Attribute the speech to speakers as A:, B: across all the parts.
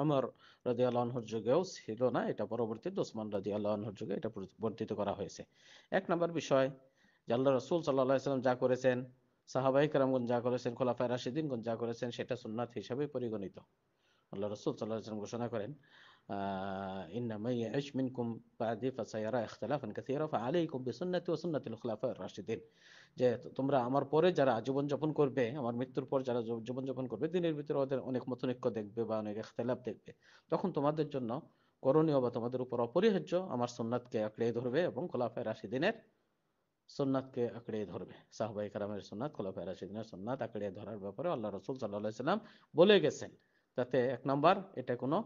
A: অমর রাজি আল্লাহর যুগেও ছিল না এটা পরবর্তীতে ওসমান রাজি আল্লাহর যুগে এটা বর্ধিত করা হয়েছে এক নম্বর বিষয় যে আল্লাহ রসুল সাল্লাহ সাল্লাম যা করেছেন সাহাবাই কারামগঞ্জ যা করেছেন খোলাফায় রাশিদিনগঞ্জ যা করেছেন সেটা সুন্নাথ হিসাবে পরিগণিত আল্লাহ রসুল সাল্লাহ ঘোষণা করেন إن من يعش منكم بعد فسيرى اختلافا كثيرا فعليكم بسنة وسنة الخلفاء الراشدين যে তোমরা আমার পরে যারা জীবন যাপন করবে আমার মৃত্যুর পর যারা জীবন যাপন করবে দিনের ভিতরে ওদের অনেক মতনৈক্য দেখবে বা অনেক ইখতিলাফ দেখবে তখন তোমাদের জন্য করণীয় বা তোমাদের উপর অপরিহার্য আমার সোননাথকে আঁকড়ে ধরবে এবং খোলাফায় রাশি দিনের সোননাথকে আঁকড়ে ধরবে সাহবাই কারামের সোননাথ খোলাফায় রাশি দিনের সোননাথ আঁকড়ে ধরার ব্যাপারে আল্লাহ রসুল সাল্লাহ সাল্লাম বলে গেছেন তাতে এক নাম্বার এটা কোনো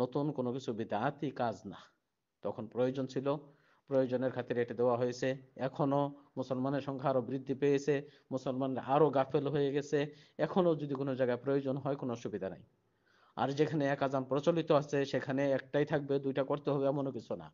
A: নতুন কোনো কিছু বিদাতি কাজ না তখন প্রয়োজন ছিল প্রয়োজনের খাতিরে এটা দেওয়া হয়েছে এখনো মুসলমানের সংখ্যা আরো বৃদ্ধি পেয়েছে মুসলমানরা আরো গাফেল হয়ে গেছে এখনো যদি কোনো জায়গায় প্রয়োজন হয় কোনো অসুবিধা নাই আর যেখানে এক আজান প্রচলিত আছে সেখানে একটাই থাকবে দুইটা করতে হবে এমনও কিছু না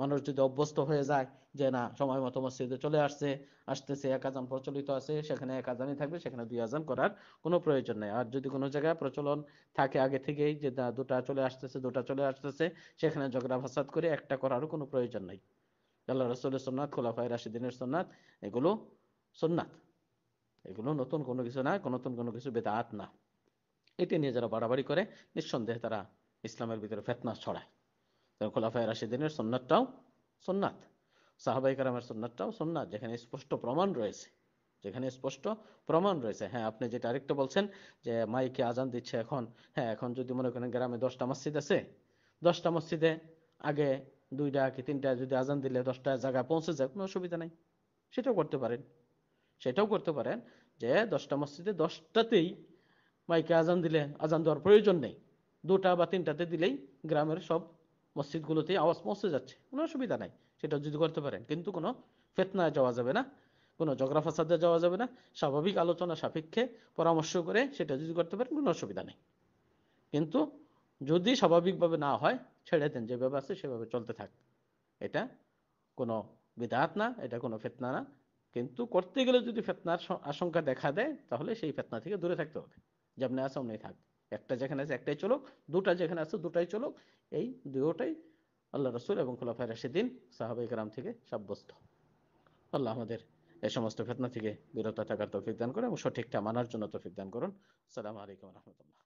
A: মানুষ যদি অভ্যস্ত হয়ে যায় যে না সময় মতো মসজিদে চলে আসছে আসতেছে এক আজান প্রচলিত আছে সেখানে এক আজানই থাকবে সেখানে দুই আজান করার কোনো প্রয়োজন নেই আর যদি কোনো জায়গায় প্রচলন থাকে আগে থেকেই যে না দুটা চলে আসতেছে দুটা চলে আসতেছে সেখানে ঝগড়া ভাসাত করে একটা করারও কোনো প্রয়োজন নেই আল্লাহ রসুলের সোননাথ খোলাফাই রাশিদিনের সোননাথ এগুলো সোননাথ এগুলো নতুন কোনো কিছু না নতুন কোনো কিছু বেদাত না এটি নিয়ে যারা বাড়াবাড়ি করে নিঃসন্দেহে তারা ইসলামের ভিতরে ফেতনা ছড়ায় তাহলে খোলাফায় রাশিদিনের সন্ন্যাতটাও সন্ন্যাত কারামের সন্ন্যাতটাও সন্ন্যাত যেখানে স্পষ্ট প্রমাণ রয়েছে যেখানে স্পষ্ট প্রমাণ রয়েছে হ্যাঁ আপনি যেটা আরেকটা বলছেন যে মাইকে আজান দিচ্ছে এখন হ্যাঁ এখন যদি মনে করেন গ্রামে দশটা মসজিদ আছে দশটা মসজিদে আগে দুইটা কি তিনটা যদি আজান দিলে দশটা জায়গায় পৌঁছে যায় কোনো অসুবিধা নাই সেটাও করতে পারেন সেটাও করতে পারেন যে দশটা মসজিদে দশটাতেই মাইকে আজান দিলে আজান দেওয়ার প্রয়োজন নেই দুটা বা তিনটাতে দিলেই গ্রামের সব মসজিদগুলোতে আওয়াজ পৌঁছে যাচ্ছে কোনো অসুবিধা নাই সেটা যদি করতে পারেন কিন্তু কোনো ফেতনায় যাওয়া যাবে না কোনো জগরা ফাসাদে যাওয়া যাবে না স্বাভাবিক আলোচনা সাপেক্ষে পরামর্শ করে সেটা যদি করতে পারেন কোনো অসুবিধা নেই কিন্তু যদি স্বাভাবিকভাবে না হয় ছেড়ে দেন যেভাবে আছে সেভাবে চলতে থাক এটা কোনো বিধাত না এটা কোনো ফেতনা না কিন্তু করতে গেলে যদি ফেতনার আশঙ্কা দেখা দেয় তাহলে সেই ফেতনা থেকে দূরে থাকতে হবে যেমনি আছে অমনি থাকবে একটা যেখানে আছে একটাই চলুক দুটা যেখানে আছে দুটাই চলুক এই দুটাই আল্লাহ রসুল এবং খোলাফায় রাশেদিন সাহাবাই গ্রাম থেকে সাব্যস্ত আল্লাহ আমাদের এই সমস্ত ফেতনা থেকে বিরত থাকার তৌফিক দান করে এবং সঠিকটা মানার জন্য তৌফিক দান করুন সালাম আলাইকুম রহমতুল্লাহ